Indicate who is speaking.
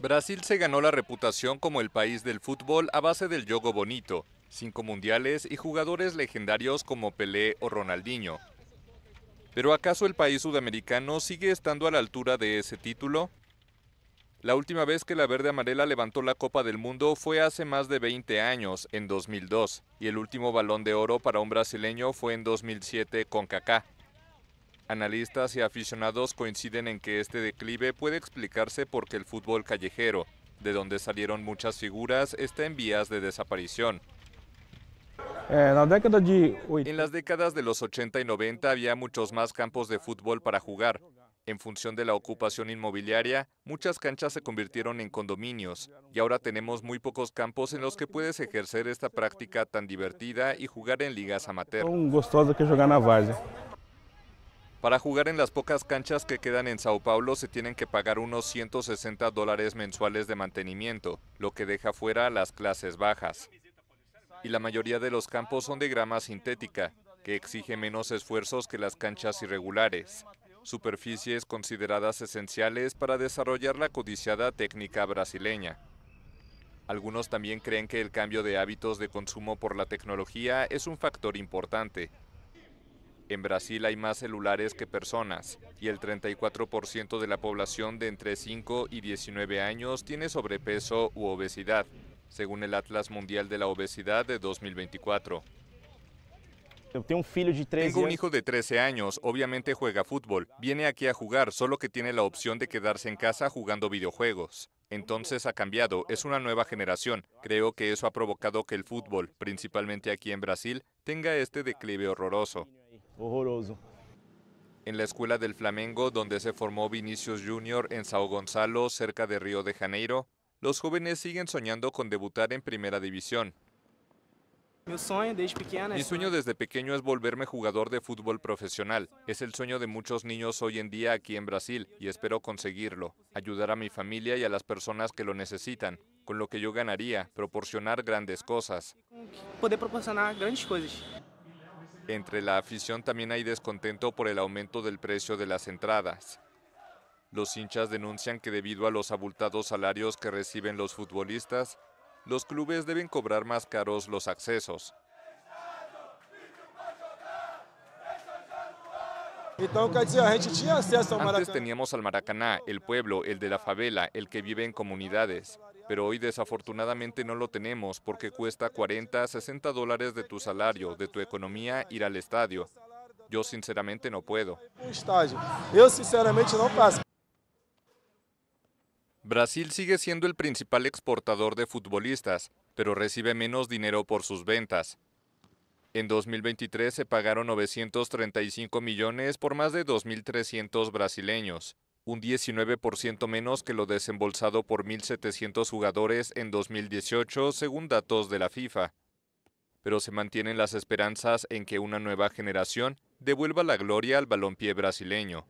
Speaker 1: Brasil se ganó la reputación como el país del fútbol a base del yogo bonito, cinco mundiales y jugadores legendarios como Pelé o Ronaldinho. ¿Pero acaso el país sudamericano sigue estando a la altura de ese título? La última vez que la Verde Amarela levantó la Copa del Mundo fue hace más de 20 años, en 2002, y el último balón de oro para un brasileño fue en 2007 con Kaká. Analistas y aficionados coinciden en que este declive puede explicarse porque el fútbol callejero, de donde salieron muchas figuras, está en vías de desaparición. Eh, en las décadas de los 80 y 90 había muchos más campos de fútbol para jugar. En función de la ocupación inmobiliaria, muchas canchas se convirtieron en condominios y ahora tenemos muy pocos campos en los que puedes ejercer esta práctica tan divertida y jugar en ligas amateur. Un gustoso que jugar para jugar en las pocas canchas que quedan en Sao Paulo se tienen que pagar unos 160 dólares mensuales de mantenimiento, lo que deja fuera a las clases bajas. Y la mayoría de los campos son de grama sintética, que exige menos esfuerzos que las canchas irregulares, superficies consideradas esenciales para desarrollar la codiciada técnica brasileña. Algunos también creen que el cambio de hábitos de consumo por la tecnología es un factor importante, en Brasil hay más celulares que personas y el 34% de la población de entre 5 y 19 años tiene sobrepeso u obesidad, según el Atlas Mundial de la Obesidad de 2024. Tengo un hijo de 13 años, obviamente juega fútbol, viene aquí a jugar, solo que tiene la opción de quedarse en casa jugando videojuegos. Entonces ha cambiado, es una nueva generación. Creo que eso ha provocado que el fútbol, principalmente aquí en Brasil, tenga este declive horroroso horroroso. En la escuela del Flamengo, donde se formó Vinicius Junior en Sao Gonzalo, cerca de Río de Janeiro, los jóvenes siguen soñando con debutar en Primera División. Mi sueño desde pequeño es, volverme jugador de fútbol profesional. Es el sueño de muchos niños hoy en día aquí en Brasil y espero conseguirlo. Ayudar a mi familia y a las personas que lo necesitan. Con lo que yo ganaría, proporcionar grandes cosas. Poder proporcionar grandes cosas. Entre la afición también hay descontento por el aumento del precio de las entradas. Los hinchas denuncian que debido a los abultados salarios que reciben los futbolistas, los clubes deben cobrar más caros los accesos. Antes teníamos al Maracaná, el pueblo, el de la favela, el que vive en comunidades. Pero hoy desafortunadamente no lo tenemos porque cuesta 40 60 dólares de tu salario, de tu economía, ir al estadio. Yo sinceramente no puedo. Brasil sigue siendo el principal exportador de futbolistas, pero recibe menos dinero por sus ventas. En 2023 se pagaron 935 millones por más de 2.300 brasileños un 19% menos que lo desembolsado por 1.700 jugadores en 2018, según datos de la FIFA. Pero se mantienen las esperanzas en que una nueva generación devuelva la gloria al balompié brasileño.